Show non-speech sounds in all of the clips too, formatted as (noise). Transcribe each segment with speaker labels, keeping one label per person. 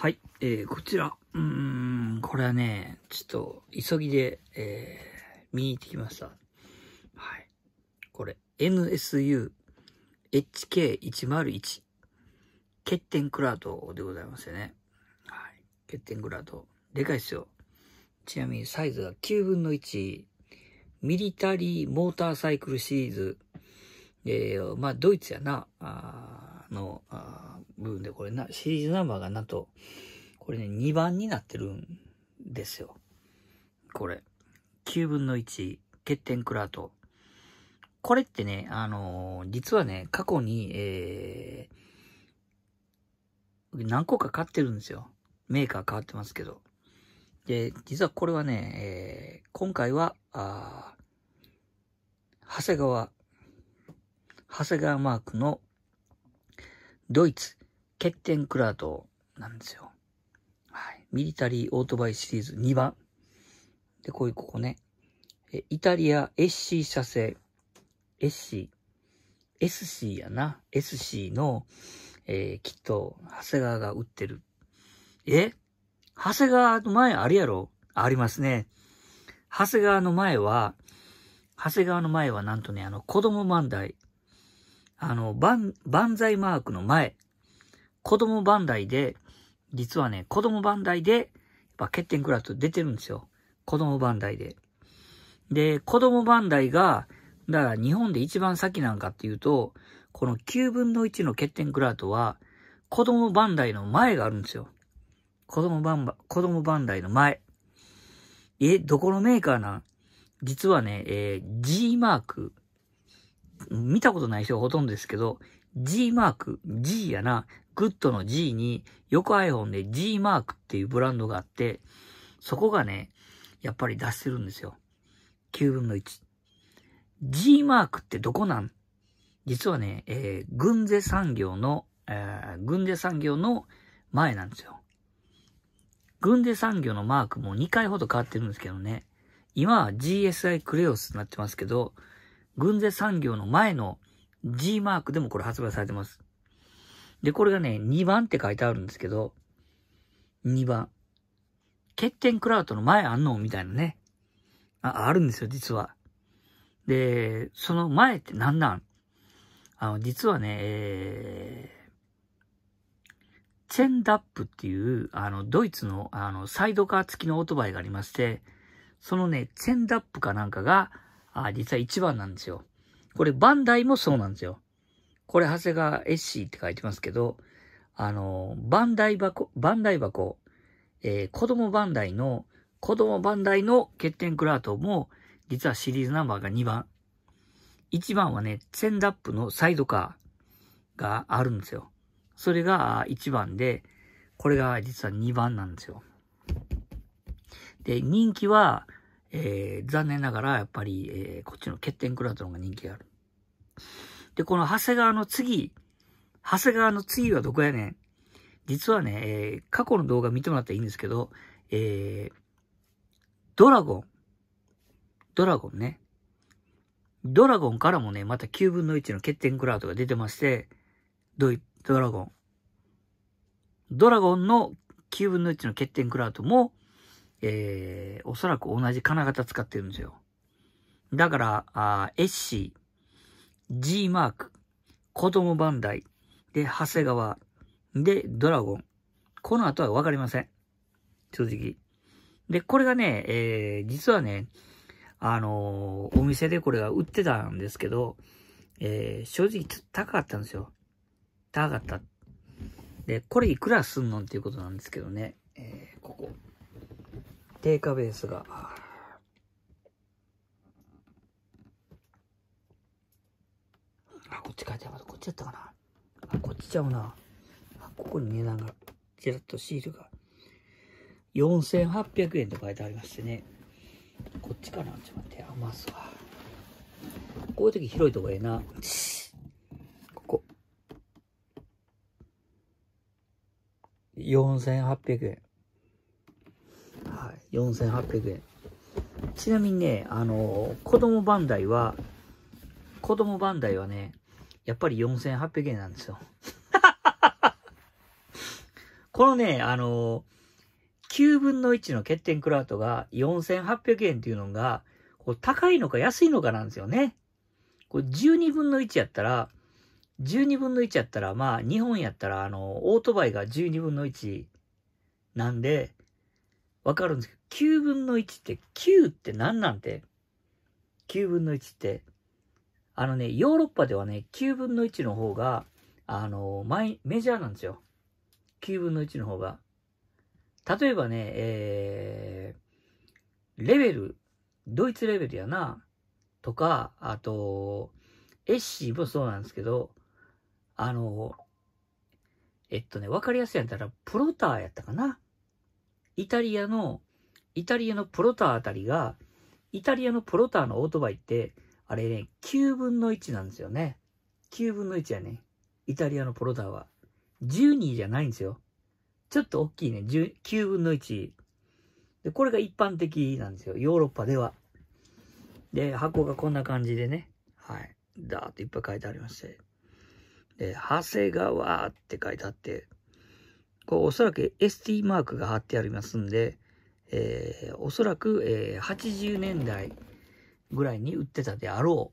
Speaker 1: はい、えー、こちら。うーん、これはね、ちょっと、急ぎで、えー、見に行ってきました。はい。これ、NSU HK101 欠点クラドでございますよね。はい。欠点クラド。でかいっすよ。ちなみにサイズが9分の1。ミリタリーモーターサイクルシリーズ。えー、まあ、ドイツやな。あの部分で、これな、シリーズナンバーがなんと、これね、2番になってるんですよ。これ。9分の1、欠点クラート。これってね、あのー、実はね、過去に、えー、何個か買ってるんですよ。メーカー変わってますけど。で、実はこれはね、えー、今回は、あ長谷川、長谷川マークのドイツ、ケッテンクラートなんですよ。はい。ミリタリーオートバイシリーズ2番。で、こういうここね。え、イタリア SC 社製。SC。SC やな。SC の、えー、きっと、長谷川が売ってる。え長谷川の前あるやろありますね。長谷川の前は、長谷川の前はなんとね、あの、子供漫才。あの、バンザイマークの前、子供バンダイで、実はね、子供バンダイで、やっぱ欠点クラス出てるんですよ。子供バンダイで。で、子供バンダイが、だから日本で一番先なんかっていうと、この9分の1の欠点クラートは、子供バンダイの前があるんですよ。子供バン。子供バンダイの前。え、どこのメーカーなん実はね、えー、G マーク。見たことない人がほとんどですけど、G マーク、G やな、グッドの G に、よく iPhone で G マークっていうブランドがあって、そこがね、やっぱり出してるんですよ。9分の1。G マークってどこなん実はね、えー、軍勢産業の、えー、軍勢産業の前なんですよ。軍勢産業のマークも2回ほど変わってるんですけどね。今は GSI クレオスになってますけど、軍勢産業の前の G マークでもこれ発売されてます。で、これがね、2番って書いてあるんですけど、2番。欠点クラウトの前あんのみたいなね。あ、あるんですよ、実は。で、その前って何なんあの、実はね、えー、チェンダップっていう、あの、ドイツの、あの、サイドカー付きのオートバイがありまして、そのね、チェンダップかなんかが、あ、実は1番なんですよ。これ、バンダイもそうなんですよ。これ、長谷川エッシーって書いてますけど、あの、バンダイ箱、バンダイ箱、えー、子供バンダイの、子供バンダイの欠点クラートも、実はシリーズナンバーが2番。1番はね、センダップのサイドカーがあるんですよ。それが1番で、これが実は2番なんですよ。で、人気は、えー、残念ながらやっぱり、えー、こっちの欠点クラウドの方が人気がある。で、この長谷川の次、長谷川の次はどこやねん。実はね、えー、過去の動画見てもらったらいいんですけど、えー、ドラゴン。ドラゴンね。ドラゴンからもね、また9分の1の欠点クラウドが出てまして、ドイ、ドラゴン。ドラゴンの9分の1の欠点クラウドも、えー、おそらく同じ金型使ってるんですよ。だから、あエッシー、G マーク、子供バンダイ、で、長谷川、で、ドラゴン。この後はわかりません。正直。で、これがね、えー、実はね、あのー、お店でこれが売ってたんですけど、えー、正直高かったんですよ。高かった。で、これいくらすんのっていうことなんですけどね。えー、ここ。定価ベースが。あ、こっち書いてあまたこっちだったかな。あ、こっちちゃうな。あ、ここに値段が、ちらっとシールが。4800円と書いてありましてね。こっちかな。ちょっと待って。余すわ。こういう時広いとこええな。ここ。4800円。4800円。ちなみにね、あの子供バンダイは、子供バンダイはね、やっぱり4800円なんですよ。(laughs) このね、あの9分の1の欠点クラウトが4800円っていうのが、こう高いのか安いのかなんですよね。これ12分の1やったら、12分の1やったら、まあ、日本やったら、あの、オートバイが12分の1なんで、わかるんですけど、9分の1って、9って何なんて ?9 分の1って。あのね、ヨーロッパではね、9分の1の方が、あの、マイ、メジャーなんですよ。9分の1の方が。例えばね、えー、レベル、ドイツレベルやな、とか、あと、エッシーもそうなんですけど、あの、えっとね、わかりやすいやったら、プロターやったかな。イタリアのイタリアのプロターあたりが、イタリアのプロターのオートバイって、あれね、9分の1なんですよね。9分の1やね。イタリアのプロターは。12じゃないんですよ。ちょっと大きいね。9分の1。で、これが一般的なんですよ。ヨーロッパでは。で、箱がこんな感じでね。はい。だーっといっぱい書いてありまして。で、長谷川って書いてあって、こうおそらく ST マークが貼ってありますんで、えー、おそらく、えー、80年代ぐらいに売ってたであろ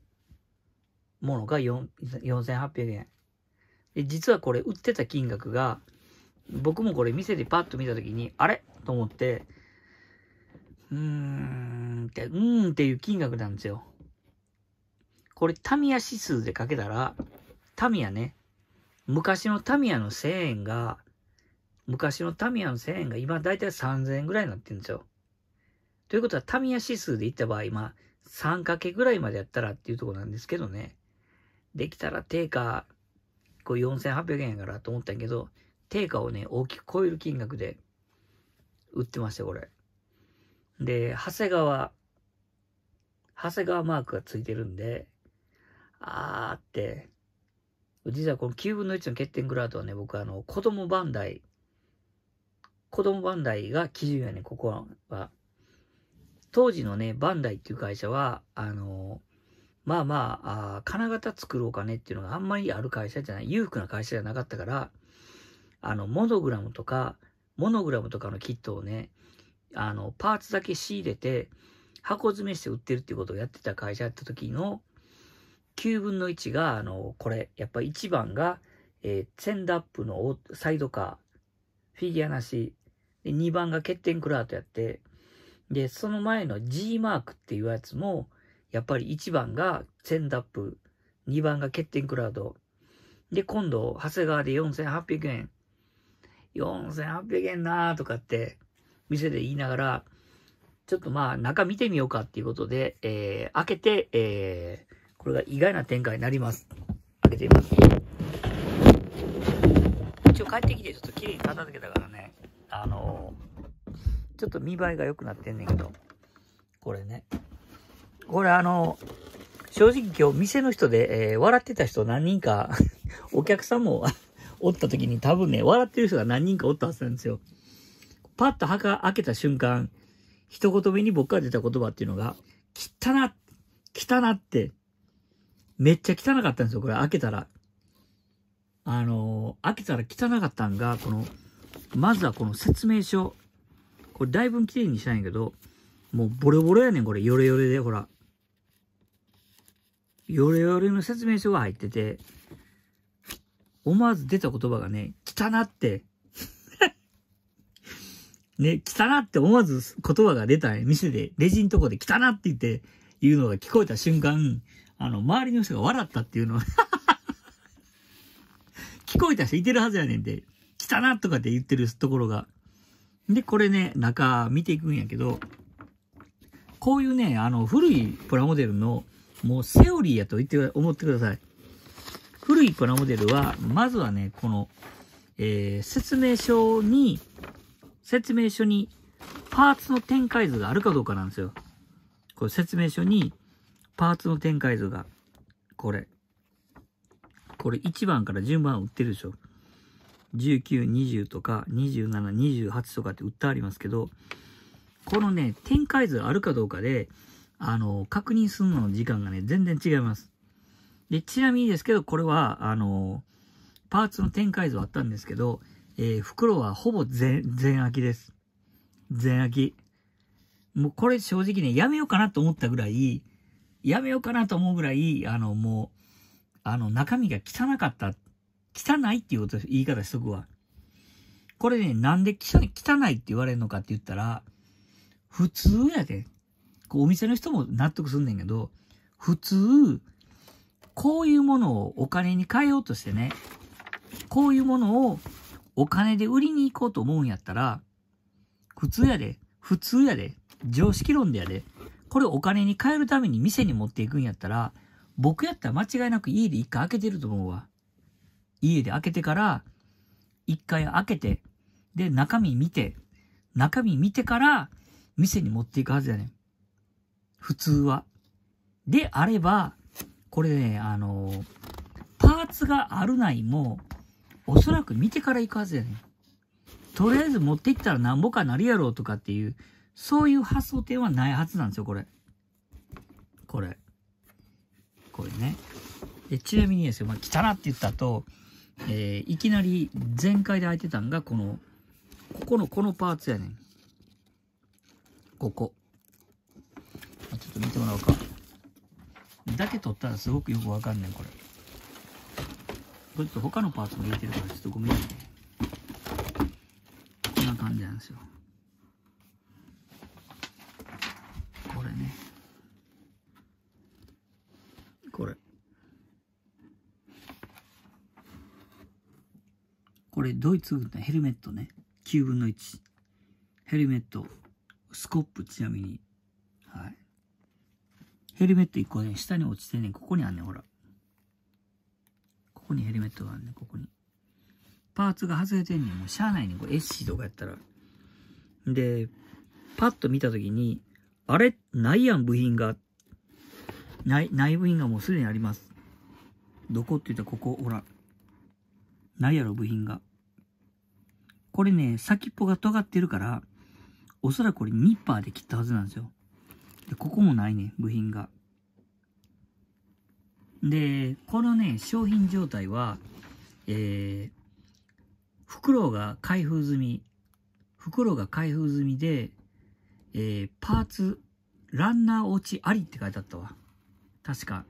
Speaker 1: うものが4800円。で、実はこれ売ってた金額が、僕もこれ店でパッと見た時に、あれと思って、うーんって、うーんっていう金額なんですよ。これタミヤ指数でかけたら、タミヤね、昔のタミヤの1000円が、昔のタミヤの1000円が今だいたい3000円ぐらいになってるんですよ。ということはタミヤ指数でいった場合、まあ、3かけぐらいまでやったらっていうとこなんですけどね。できたら定価、こう4800円やからと思ったんやけど、定価をね、大きく超える金額で売ってました、これ。で、長谷川、長谷川マークがついてるんで、あーって、実はこの9分の1の欠点グラードはね、僕あの、子供番台子供バンダイが基準やね、ここは。当時のね、バンダイっていう会社は、あのまあまああ、金型作ろうかねっていうのがあんまりある会社じゃない、裕福な会社じゃなかったから、あの、モノグラムとか、モノグラムとかのキットをね、あの、パーツだけ仕入れて、箱詰めして売ってるっていうことをやってた会社やった時の、9分の1が、あの、これ、やっぱ1番が、えー、ェンダップのサイドカー、フィギュアなし、で、2番が欠点クラートやって、で、その前の G マークっていうやつも、やっぱり1番がセンダップ、2番が欠点クラウド。で、今度、長谷川で4800円。4800円なーとかって、店で言いながら、ちょっとまあ、中見てみようかっていうことで、えー、開けて、えー、これが意外な展開になります。開けてみます。一応帰ってきて、ちょっと綺麗に片付けたからね。あのー、ちょっと見栄えが良くなってんねんけど、これね。これあのー、正直今日店の人で、えー、笑ってた人何人か (laughs) お客さんも (laughs) おった時に多分ね、笑ってる人が何人かおったはずなんですよ。パッと墓開けた瞬間、一言目に僕から出た言葉っていうのが、汚っ、汚って、めっちゃ汚かったんですよ、これ開けたら。あのー、開けたら汚かったんが、この、まずはこの説明書。これだいぶ綺麗にしたんやけど、もうボロボロやねん、これ。ヨレヨレで、ほら。ヨレヨレの説明書が入ってて、思わず出た言葉がね、汚って。(laughs) ね、汚って思わず言葉が出たね。店で、レジんとこで汚って言って、言うのが聞こえた瞬間、あの、周りの人が笑ったっていうの (laughs) 聞こえた人いてるはずやねんで。たなとかって言ってるところが。で、これね、中見ていくんやけど、こういうね、あの、古いプラモデルの、もうセオリーやと言って、思ってください。古いプラモデルは、まずはね、この、えー、説明書に、説明書に、パーツの展開図があるかどうかなんですよ。これ説明書に、パーツの展開図が、これ。これ1番から順番売ってるでしょ。19、20とか、27、28とかって売ってありますけど、このね、展開図あるかどうかで、あの、確認するのの時間がね、全然違います。で、ちなみにですけど、これは、あの、パーツの展開図はあったんですけど、えー、袋はほぼ全、全空きです。全開き。もうこれ正直ね、やめようかなと思ったぐらい、やめようかなと思うぐらい、あの、もう、あの、中身が汚かったっ汚いっていうことです。言い方しとくわ。これね、なんで汚いって言われるのかって言ったら、普通やで。こうお店の人も納得すんねんけど、普通、こういうものをお金に変えようとしてね、こういうものをお金で売りに行こうと思うんやったら、普通やで。普通やで。常識論でやで。これお金に変えるために店に持っていくんやったら、僕やったら間違いなく家で一回開けてると思うわ。家で開けてから、一回開けて、で、中身見て、中身見てから、店に持っていくはずやねん。普通は。であれば、これね、あのー、パーツがあるないも、おそらく見てから行くはずやねん。とりあえず持って行ったらなんぼかなるやろうとかっていう、そういう発想点はないはずなんですよ、これ。これ。これね。で、ちなみにですよ、まあ、汚って言ったと、えー、いきなり全開で開いてたんが、この、ここの、このパーツやねん。ここ。あちょっと見てもらおうか。だけ取ったらすごくよくわかんねん、これ。これちょっと他のパーツも入れてるから、ちょっとごめんね。こんな感じなんですよ。れドイツ軍のヘルメットね。9分の1。ヘルメット、スコップちなみに。はい。ヘルメット1個ね、下に落ちてね、ここにあんね、ほら。ここにヘルメットがあんね、ここに。パーツが外れてんねん。もうしゃあないねん。これ SC とかやったら。で、パッと見たときに、あれないやん、部品が。ない、ない部品がもうすでにあります。どこって言ったらここ、ほら。ないやろ、部品が。これね、先っぽが尖ってるから、おそらくこれニッパーで切ったはずなんですよ。で、ここもないね、部品が。で、このね、商品状態は、えー、袋が開封済み、袋が開封済みで、えー、パーツ、ランナー落ちありって書いてあったわ。確か。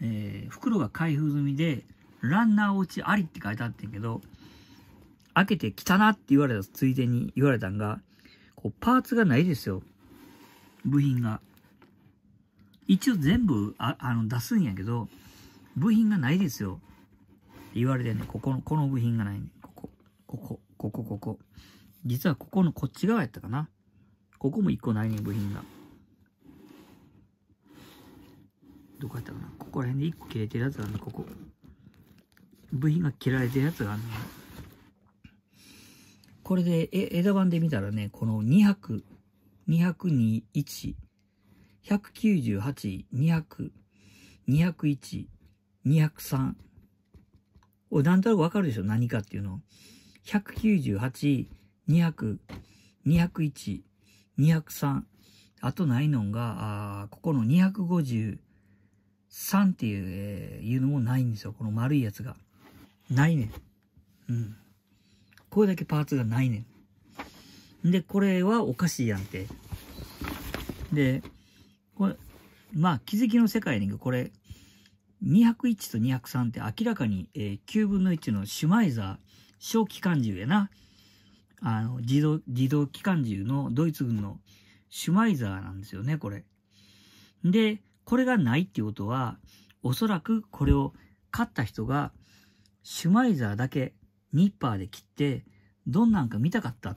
Speaker 1: えー、袋が開封済みで、ランナー落ちありって書いてあってんけど、開けてきたなって言われたついでに言われたんが、こうパーツがないですよ。部品が。一応全部ああの出すんやけど、部品がないですよ。言われてね、ここの、この部品がないね。ここ、ここ、ここ、ここ。実はここのこっち側やったかな。ここも一個ないね、部品が。どこやったかな。ここら辺で一個切れてるやつがあるね、ここ。部品が切られてるやつがあるね。これで、え、枝番で見たらね、この200、202、1、198、200、201、203をなんとなくわかるでしょ何かっていうの。198、200、201、203。あとないのが、あここの253っていう、えー、いうのもないんですよ。この丸いやつが。ないね。うん。個だけパーツがないねん。で、これはおかしいやんって。で、これ、まあ、気づきの世界にこれ、201と203って明らかに、えー、9分の1のシュマイザー小機関銃やな。あの、自動、自動機関銃のドイツ軍のシュマイザーなんですよね、これ。で、これがないっていうことは、おそらくこれを買った人が、シュマイザーだけニッパーで切って、どんなんか見たかった。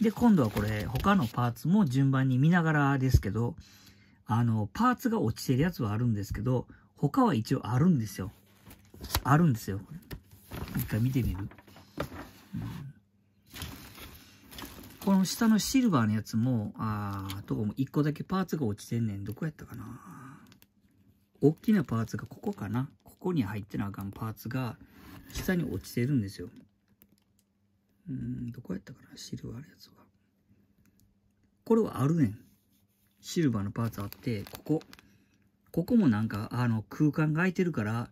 Speaker 1: で、今度はこれ、他のパーツも順番に見ながらですけど、あの、パーツが落ちてるやつはあるんですけど、他は一応あるんですよ。あるんですよ。一回見てみる、この下のシルバーのやつも、あとこも一個だけパーツが落ちてんねん。どこやったかな大きなパーツがここかな。ここに入ってなあかんパーツが、下に落ちてるんですよ。うん、どこやったかなシルがあるやつは。これはあるねん。シルバーのパーツあって、ここ。ここもなんか、あの、空間が空いてるから、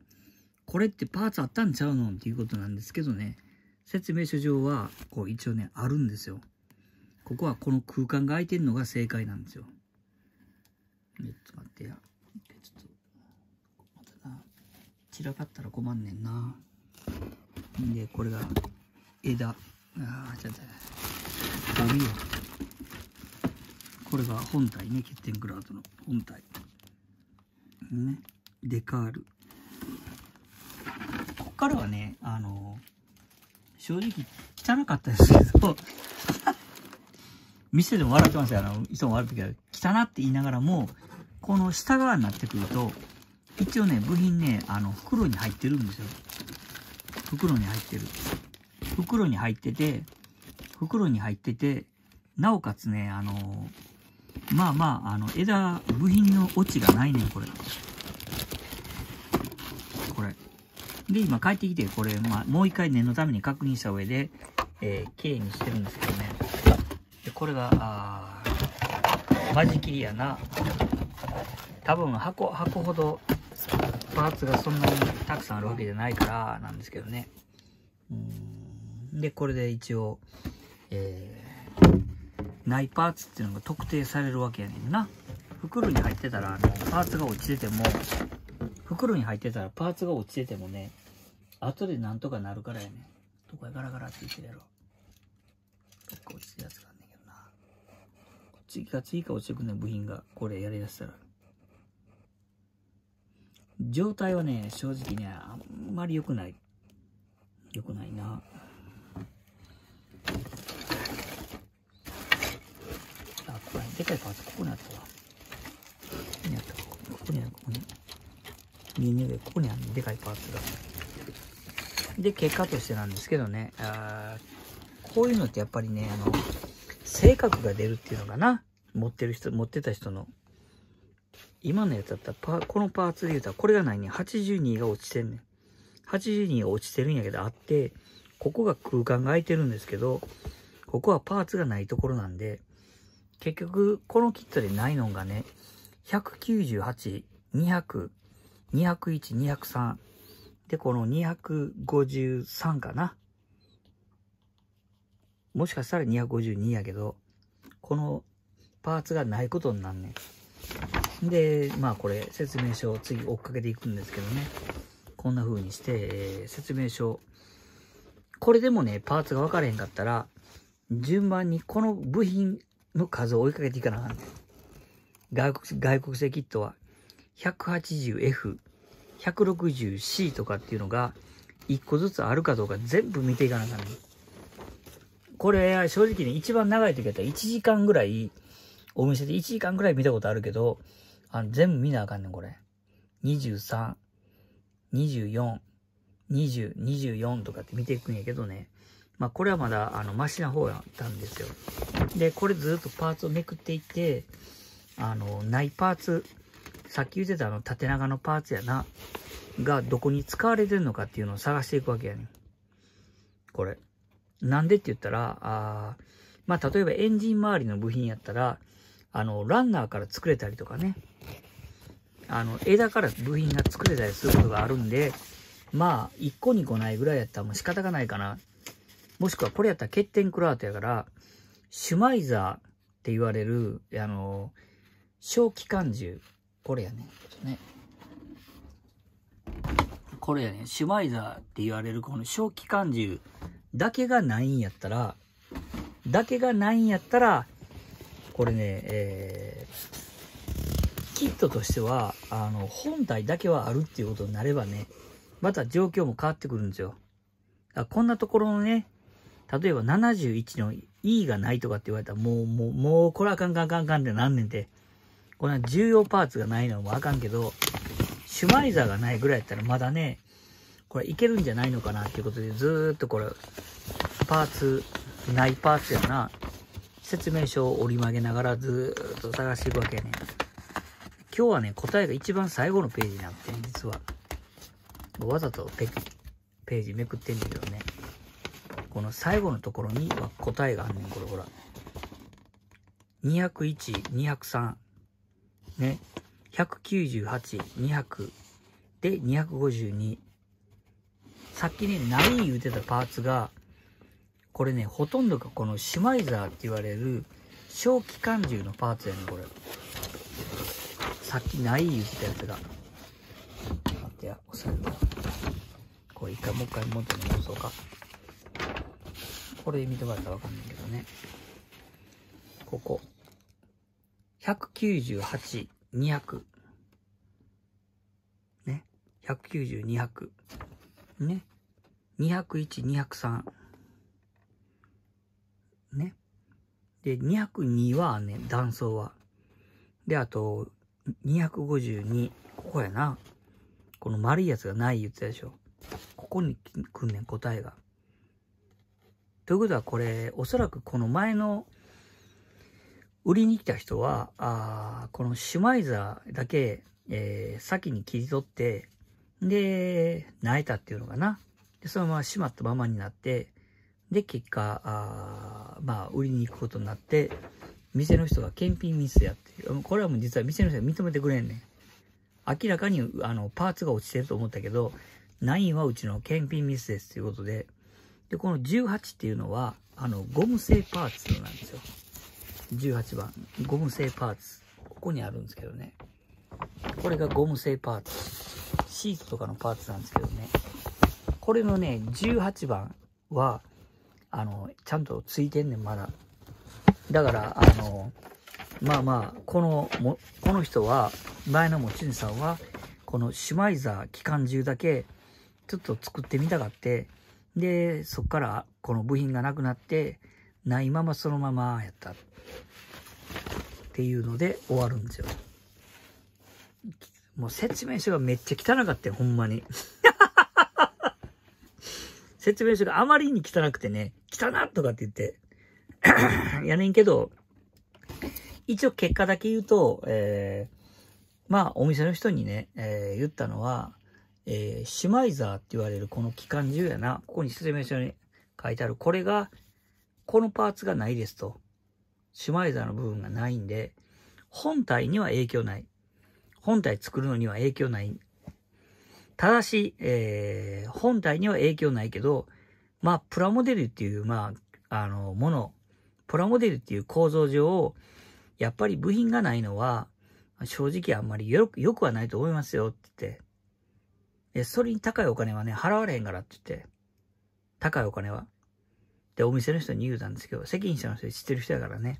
Speaker 1: これってパーツあったんちゃうのっていうことなんですけどね。説明書上は、こう一応ね、あるんですよ。ここはこの空間が空いてるのが正解なんですよ。ちょっと待ってや。ちょっと、またな。散らかったら困んねんな。で、これが枝。ああ、ちょっと、ゴミよ。これが本体ね、欠点グラウドの本体。ね、デカール。こっからはね、あのー、正直汚かったですけど、(laughs) 店でも笑ってますよ。あの、いつもてい時は、汚って言いながらも、この下側になってくると、一応ね、部品ね、あの、袋に入ってるんですよ。袋に入ってる。袋に入ってて、袋に入ってて、なおかつね、あの、まあまあ、あの、枝、部品の落ちがないねん、これ。これ。で、今帰ってきて、これ、まあ、もう一回念のために確認した上で、えー、綺麗にしてるんですけどね。で、これが、あ間仕切りやな。多分箱、箱ほどパーツがそんなにたくさんあるわけじゃないからなんですけどね。うんで、これで一応、えー、ないパーツっていうのが特定されるわけやねんな。袋に入ってたら、あの、パーツが落ちてても、袋に入ってたらパーツが落ちててもね、後でなんとかなるからやねん。どこへガラガラって言ってるやろ。どっか落ちてるやつがあんねんけどな。こっちが次か落ちてくんねん部品が。これやりだしたら。状態はね、正直ね、あんまり良くない。良くないな。あ、これ、でかいパーツ、ここにあったわ。ここにあった、ここにある、ここに。右上、ここにある、でかいパーツが。で、結果としてなんですけどね、あこういうのってやっぱりね、あの、性格が出るっていうのかな。持ってる人、持ってた人の。今のやつだったらパ、このパーツで言うたら、これがないね。82が落ちてんねん。82が落ちてるんやけど、あって、ここが空間が空いてるんですけど、ここはパーツがないところなんで、結局、このキットでないのがね、198、200、201、203。で、この253かな。もしかしたら252やけど、このパーツがないことになんねん。で、まあこれ説明書を次追っかけていくんですけどね。こんな風にして、えー、説明書。これでもね、パーツが分からへんかったら、順番にこの部品の数を追いかけていかなあかんねん。外国外国製キットは 180F、160C とかっていうのが1個ずつあるかどうか全部見ていかなあかんねん。これ正直ね、一番長い時だったら1時間ぐらいお店で1時間ぐらい見たことあるけど、あの、全部見なあかんねん、これ。23、24、20、24とかって見ていくんやけどね。まあ、これはまだ、あの、マシな方やったんですよ。で、これずっとパーツをめくっていって、あの、ないパーツ、さっき言ってたあの、縦長のパーツやな、がどこに使われてるのかっていうのを探していくわけやねん。これ。なんでって言ったら、あまあ、例えばエンジン周りの部品やったら、あの、ランナーから作れたりとかね。あの、枝から部品が作れたりすることがあるんで、まあ、1個2個ないぐらいやったらもう仕方がないかな。もしくはこれやったら欠点クラートやから、シュマイザーって言われる、あの、小機関銃。これやね。ね。これやね。シュマイザーって言われるこの小機関銃だけがないんやったら、だけがないんやったら、これね、えー、キットとしては、あの、本体だけはあるっていうことになればね、また状況も変わってくるんですよ。だこんなところのね、例えば71の E がないとかって言われたら、もう、もう、もう、これはカンカンカンカンってなんねんて。これは重要パーツがないのもあかんけど、シュマイザーがないぐらいやったらまだね、これいけるんじゃないのかなっていうことで、ずーっとこれ、パーツ、ないパーツやな、説明書を折り曲げながらずーっと探していくわけやねん。今日はね、答えが一番最後のページになってん、実は。わざとペページめくってんだけどね。この最後のところには答えがあんねん、これほら。201、203、ね、198、200、で、252。さっきね、ない言うてたパーツが、これね、ほとんどがこのシュマイザーって言われる、小機関銃のパーツやね、ん、これ。さっきない言ったやつが。待ってや、押さえるわ。これ一回もう一回元に戻そうか。これで見てもらったらわかんないけどね。ここ。198、200。ね。190、200。ね。201、203。ね。で、202はね、断層は。で、あと、252。ここやな。この丸いやつがない言ってたでしょ。ここに来んねん、答えが。ということはこれ、おそらくこの前の売りに来た人は、あこのシュマイザーだけ、えー、先に切り取って、で、苗えたっていうのかな。で、そのまま閉まったままになって、で、結果、あまあ、売りに行くことになって、店の人が検品ミスやって、これはもう実は店の人が認めてくれんねん。明らかにあのパーツが落ちてると思ったけど、9はうちの検品ミスですということで、で、この18っていうのは、あの、ゴム製パーツなんですよ。18番、ゴム製パーツ。ここにあるんですけどね。これがゴム製パーツ。シートとかのパーツなんですけどね。これのね、18番は、あの、ちゃんとついてんねん、まだ。だから、あの、まあまあ、この、もこの人は、前の持ち主さんは、このシュマイザー期間中だけ、ちょっと作ってみたがって、で、そっからこの部品がなくなって、ないままそのままやった。っていうので終わるんですよ。もう説明書がめっちゃ汚かったよ、ほんまに。(laughs) 説明書があまりに汚くてね、汚っとかって言って、(coughs) やねんけど、一応結果だけ言うと、えー、まあお店の人にね、えー、言ったのは、えー、シュマイザーって言われるこの機関銃やな、ここに説明書に書いてある、これが、このパーツがないですと。シュマイザーの部分がないんで、本体には影響ない。本体作るのには影響ない。ただし、えー、本体には影響ないけど、まあ、プラモデルっていう、まあ、あの、ものプラモデルっていう構造上、やっぱり部品がないのは、正直あんまりよよくはないと思いますよって言って。それに高いお金はね、払われへんからって言って。高いお金は。で、お店の人に言うたんですけど、責任者の人知ってる人だからね。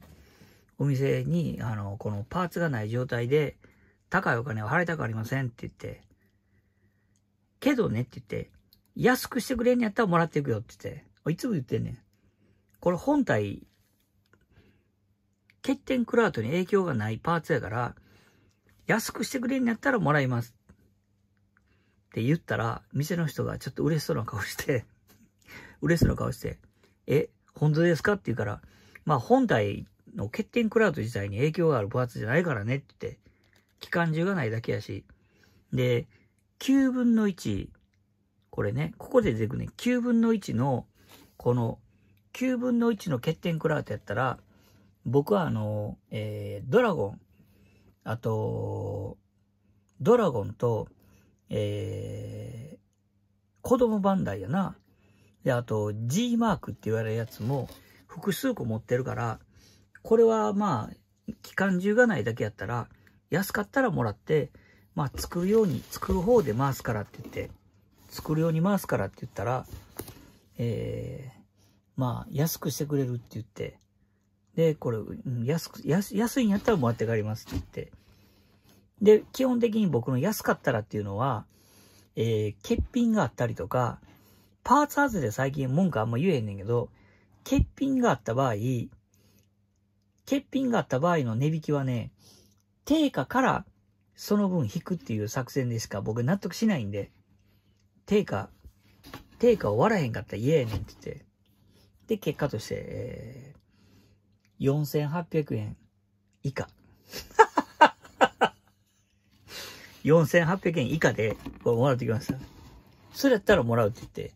Speaker 1: お店に、あの、このパーツがない状態で、高いお金は払いたくありませんって言って。けどねって言って、安くしてくれんやったらもらっていくよって言って。いつも言ってんねん。これ本体欠点クラウトに影響がないパーツやから、安くしてくれんやったらもらいます。って言ったら、店の人がちょっと嬉しそうな顔して (laughs) 嬉しそうな顔して、え、本当ですかって言うから、まあ本体の欠点クラウド自体に影響があるパーツじゃないからねって言って、期間中がないだけやし。で、9分の1、これね、ここで出てくね、9分の1の、この、9分の1の欠点クラウドやったら、僕はあの、えー、ドラゴン、あと、ドラゴンと、えー、子供番台やな。で、あと、G マークって言われるやつも複数個持ってるから、これはまあ、期間中がないだけやったら、安かったらもらって、まあ、作るように、作る方で回すからって言って、作るように回すからって言ったら、えー、まあ、安くしてくれるって言って、で、これ、安く、安、安いんやったらもらって帰りますって言って。で、基本的に僕の安かったらっていうのは、えー、欠品があったりとか、パーツ外れ最近文句あんま言えへんねんけど、欠品があった場合、欠品があった場合の値引きはね、定価からその分引くっていう作戦でしか僕納得しないんで、定価、定価を割らへんかったら言えへんねんって言って。で、結果として、えー、4800円以下。4800 (laughs) 円以下で、もらってきました。それやったらもらうって言って。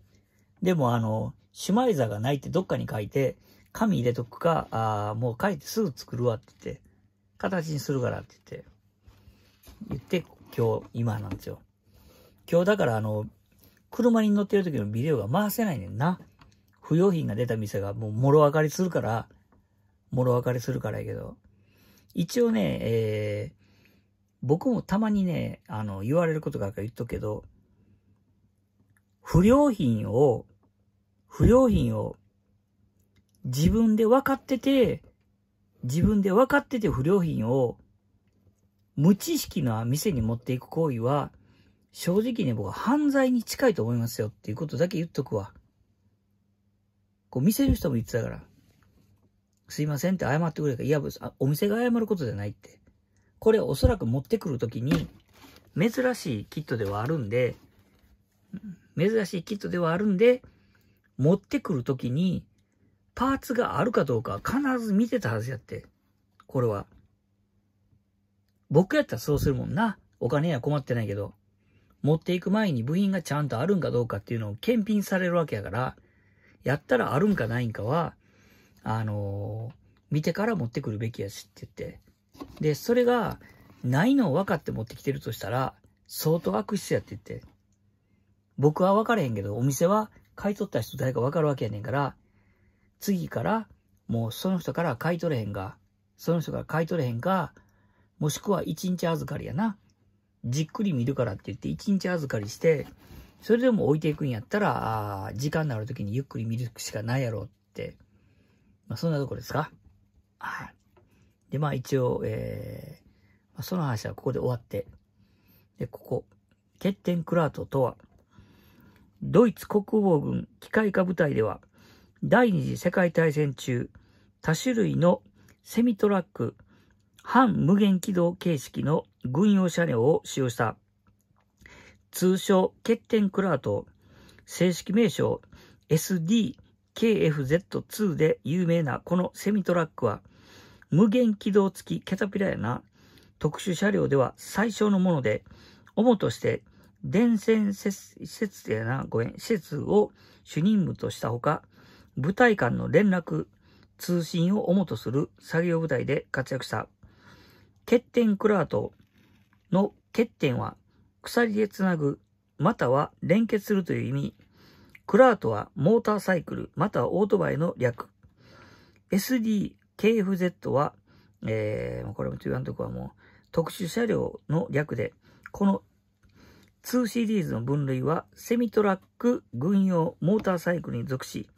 Speaker 1: でも、あの、シュマイザーがないってどっかに書いて、紙入れとくか、あもう書いてすぐ作るわって言って、形にするからって言って、言って、今日、今なんですよ。今日だから、あの、車に乗ってる時のビデオが回せないねんな。不用品が出た店がもうもろ上がりするから、諸分かれするからやけど。一応ね、えー、僕もたまにね、あの、言われることがあるから言っとくけど、不良品を、不良品を自分で分かってて、自分で分かってて不良品を無知識の店に持っていく行為は、正直ね、僕は犯罪に近いと思いますよっていうことだけ言っとくわ。こう店の人も言ってたから。すいませんって謝ってくれいや、お店が謝ることじゃないって。これおそらく持ってくるときに、珍しいキットではあるんで、珍しいキットではあるんで、持ってくるときに、パーツがあるかどうか必ず見てたはずやって。これは。僕やったらそうするもんな。お金には困ってないけど。持っていく前に部品がちゃんとあるんかどうかっていうのを検品されるわけやから、やったらあるんかないんかは、あの見てから持ってくるべきやしって言って。で、それが、ないのを分かって持ってきてるとしたら、相当悪質やって言って。僕は分からへんけど、お店は買い取った人誰か分かるわけやねんから、次から、もうその人から買い取れへんが、その人から買い取れへんか、もしくは一日預かりやな。じっくり見るからって言って一日預かりして、それでも置いていくんやったら、あ時間のある時にゆっくり見るしかないやろってまあ、そんなところですかはい。で、まあ一応、えー、まあ、その話はここで終わって、で、ここ、欠点クラートとは、ドイツ国防軍機械化部隊では、第二次世界大戦中、多種類のセミトラック、半無限軌道形式の軍用車両を使用した、通称欠点クラート、正式名称 SD KFZ2 で有名なこのセミトラックは、無限軌道付きキャタピラやな特殊車両では最小のもので、主として電線施設やな、ごめん、施設を主任務としたほか、部隊間の連絡、通信を主とする作業部隊で活躍した。欠点クラートの欠点は鎖でつなぐ、または連結するという意味、クラートはモーターサイクル、またはオートバイの略。SD、KFZ は、えー、これも中間とこはもう、特殊車両の略で、この2シリーズの分類は、セミトラック、軍用、モーターサイクルに属し、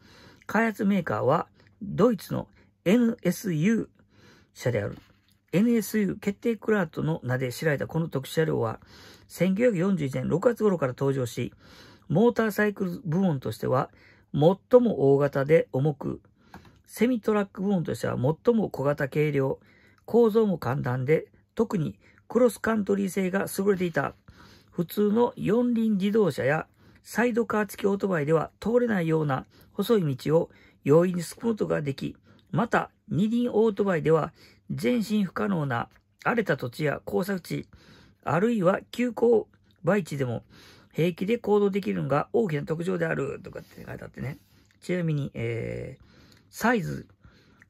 Speaker 1: 開発メーカーは、ドイツの NSU 車である。NSU 決定クラートの名で知られたこの特殊車両は、1941年6月頃から登場し、モーターサイクル部門としては最も大型で重く、セミトラック部門としては最も小型軽量、構造も簡単で、特にクロスカントリー性が優れていた。普通の四輪自動車やサイドカー付きオートバイでは通れないような細い道を容易に進むことができ、また二輪オートバイでは全身不可能な荒れた土地や工作地、あるいは急行売地でも平気で行動できるのが大きな特徴であるとかって書いてあってね。ちなみに、えー、サイズ、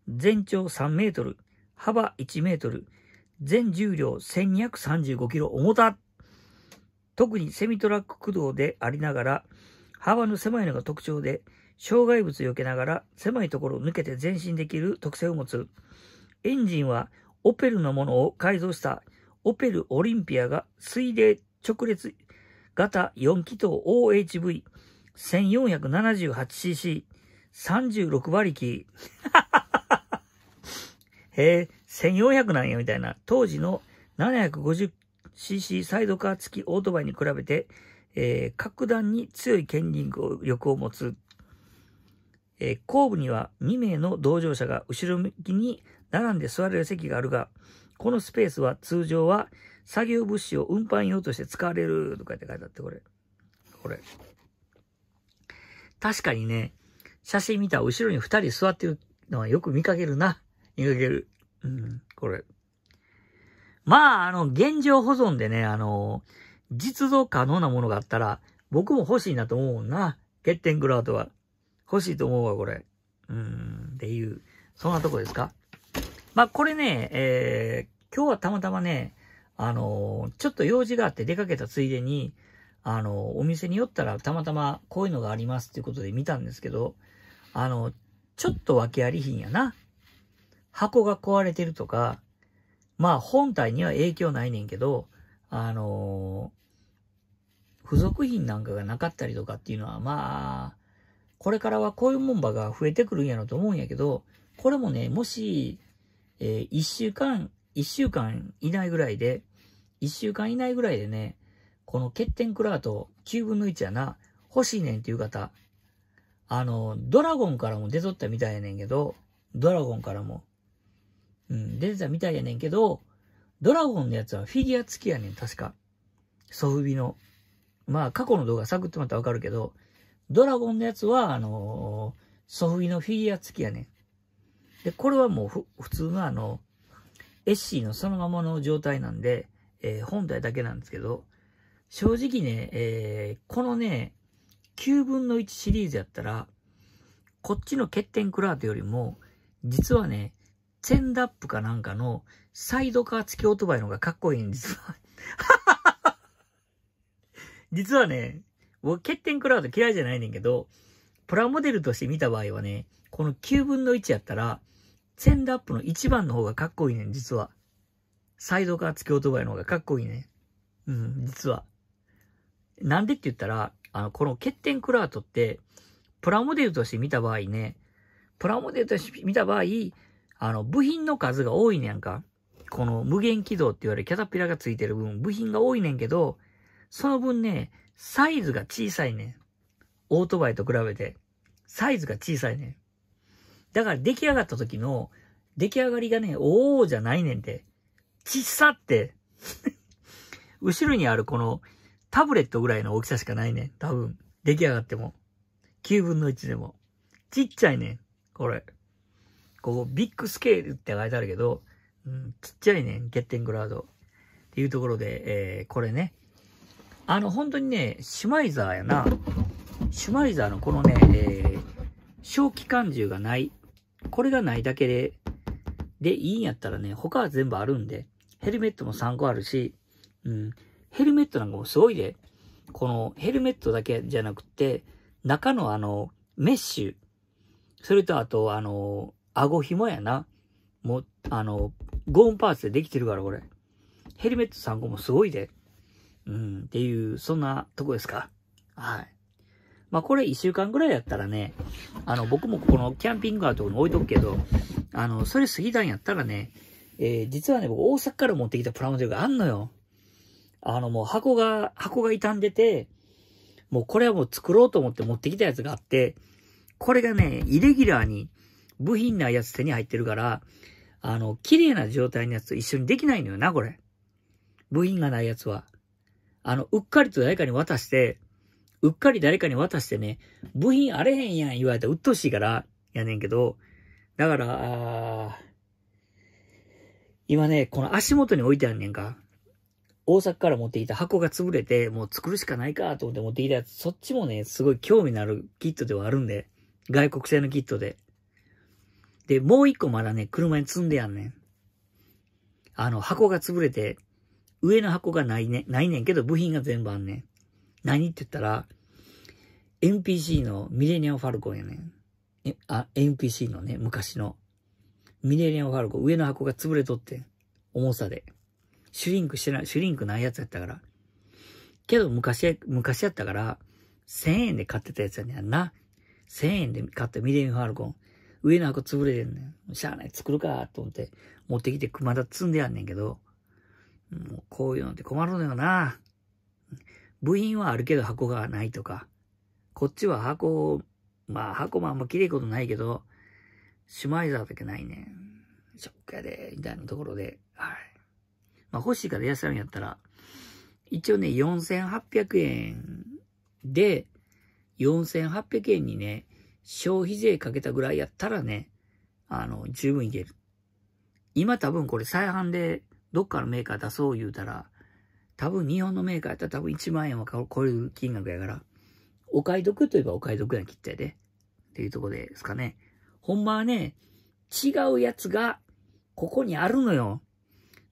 Speaker 1: 全長3メートル、幅1メートル、全重量1235キロ重た。特にセミトラック駆動でありながら、幅の狭いのが特徴で、障害物を避けながら狭いところを抜けて前進できる特性を持つ。エンジンはオペルのものを改造したオペルオリンピアが水冷直列型4気筒 OHV、1478cc、36馬力。(laughs) へえ、1400なんや、みたいな。当時の 750cc サイドカー付きオートバイに比べて、えー、格段に強い権利力を持つ。えー、後部には2名の同乗者が後ろ向きに並んで座れる席があるが、このスペースは通常は作業物資を運搬用として使われるとかって書いてあって、これ。これ。確かにね、写真見たら後ろに二人座ってるのはよく見かけるな。見かける。うん、これ。まあ、あの、現状保存でね、あの、実像可能なものがあったら、僕も欲しいなと思うもんな。欠点グラウトは。欲しいと思うわ、これ。うん、っていう、そんなとこですか。まあ、これね、えー、今日はたまたまね、あの、ちょっと用事があって出かけたついでに、あの、お店に寄ったらたまたまこういうのがありますっていうことで見たんですけど、あの、ちょっと訳あり品やな。箱が壊れてるとか、まあ本体には影響ないねんけど、あの付属品なんかがなかったりとかっていうのは、まあ、これからはこういうもんばが増えてくるんやろと思うんやけど、これもね、もし、えー、1週間、1週間以内ぐらいで、1週間以内ぐらいでね、この欠点クラート9分の1やな、欲しいねんっていう方、あの、ドラゴンからも出とったみたいやねんけど、ドラゴンからも、うん、出てたみたいやねんけど、ドラゴンのやつはフィギュア付きやねん、確か。ソフビの。まあ、過去の動画探ってまたわかるけど、ドラゴンのやつは、あのー、ソフビのフィギュア付きやねん。で、これはもう普通のあの、エッシーのそのままの状態なんで、えー、本体だけなんですけど、正直ね、えー、このね、9分の1シリーズやったら、こっちの欠点クラートよりも、実はね、チェンダップかなんかのサイドカー付きオートバイの方がかっこいいんです。(laughs) 実はね、僕欠点クラウド嫌いじゃないねんけど、プラモデルとして見た場合はね、この9分の1やったら、チェンダップの1番の方がかっこいいねん、実は。サイドカー付トバイの方がかっこいいね。うん、実は。なんでって言ったら、あの、この欠点クラートって、プラモデルとして見た場合ね、プラモデルとして見た場合、あの、部品の数が多いねんか。この無限軌道って言われるキャタピラが付いてる分、部品が多いねんけど、その分ね、サイズが小さいねん。オートバイと比べて。サイズが小さいねん。だから出来上がった時の、出来上がりがね、おーじゃないねんて。ちっさって (laughs) 後ろにあるこのタブレットぐらいの大きさしかないね多分。出来上がっても。9分の1でも。ちっちゃいねこれ。ここ、ビッグスケールって書いてあるけど、うん、ちっちゃいねゲッテングラード。っていうところで、えー、これね。あの、本当にね、シュマイザーやな。シュマイザーのこのね、えー、小機関銃がない。これがないだけで、で、いいんやったらね、他は全部あるんで。ヘルメットも3個あるし、うん、ヘルメットなんかもすごいで、このヘルメットだけじゃなくて、中のあの、メッシュ、それとあと、あの、顎紐やな。もう、あの、ゴーンパーツでできてるから、これ。ヘルメット3個もすごいで。うん、っていう、そんなとこですか。はい。まあ、これ1週間ぐらいやったらね、あの、僕もこのキャンピングカーとかに置いとくけど、あの、それ過ぎたんやったらね、えー、実はね、僕大阪から持ってきたプラモデルがあんのよ。あのもう箱が、箱が傷んでて、もうこれはもう作ろうと思って持ってきたやつがあって、これがね、イレギュラーに部品なやつ手に入ってるから、あの、綺麗な状態のやつと一緒にできないのよな、これ。部品がないやつは。あの、うっかりと誰かに渡して、うっかり誰かに渡してね、部品あれへんやん言われたら鬱陶しいから、やねんけど、だから、あー今ね、この足元に置いてあんねんか。大阪から持ってきた箱が潰れて、もう作るしかないかと思って持ってきたやつ、そっちもね、すごい興味のあるキットではあるんで。外国製のキットで。で、もう一個まだね、車に積んでやんねん。あの、箱が潰れて、上の箱がないね、ないねんけど、部品が全部あんねん。何って言ったら、NPC のミレニアムファルコンやねん。え、あ、NPC のね、昔の。ミレリアン・ファルコ、上の箱が潰れとって重さで。シュリンクしてない、シュリンクないやつやったから。けど昔、昔やったから、1000円で買ってたやつやねんな。1000円で買ったミレニリアン・ファルコン。上の箱潰れてんねん。しゃあない、作るか、と思って、持ってきて、まだ積んでやんねんけど、もうこういうのって困るのよな。部品はあるけど箱がないとか、こっちは箱、まあ箱もあんま綺麗ことないけど、シュマイザーだけないねん。ショックやで、みたいなところで、はい。まあ、欲しいら、いらっしゃるんやったら、一応ね、4800円で、4800円にね、消費税かけたぐらいやったらね、あの、十分いける。今多分これ再販でどっかのメーカー出そう言うたら、多分日本のメーカーやったら多分1万円は超える金額やから、お買い得といえばお買い得な切ったやで。っていうとこですかね。ほんまはね、違うやつが、ここにあるのよ。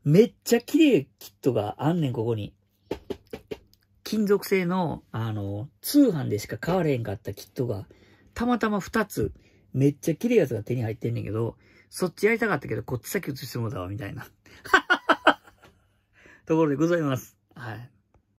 Speaker 1: めっちゃ綺麗キットがあんねん、ここに。金属製の、あの、通販でしか買われへんかったキットが、たまたま2つ、めっちゃ綺麗やつが手に入ってんねんけど、そっちやりたかったけど、こっち先映してもうたわ、みたいな。(laughs) ところでございます。はい。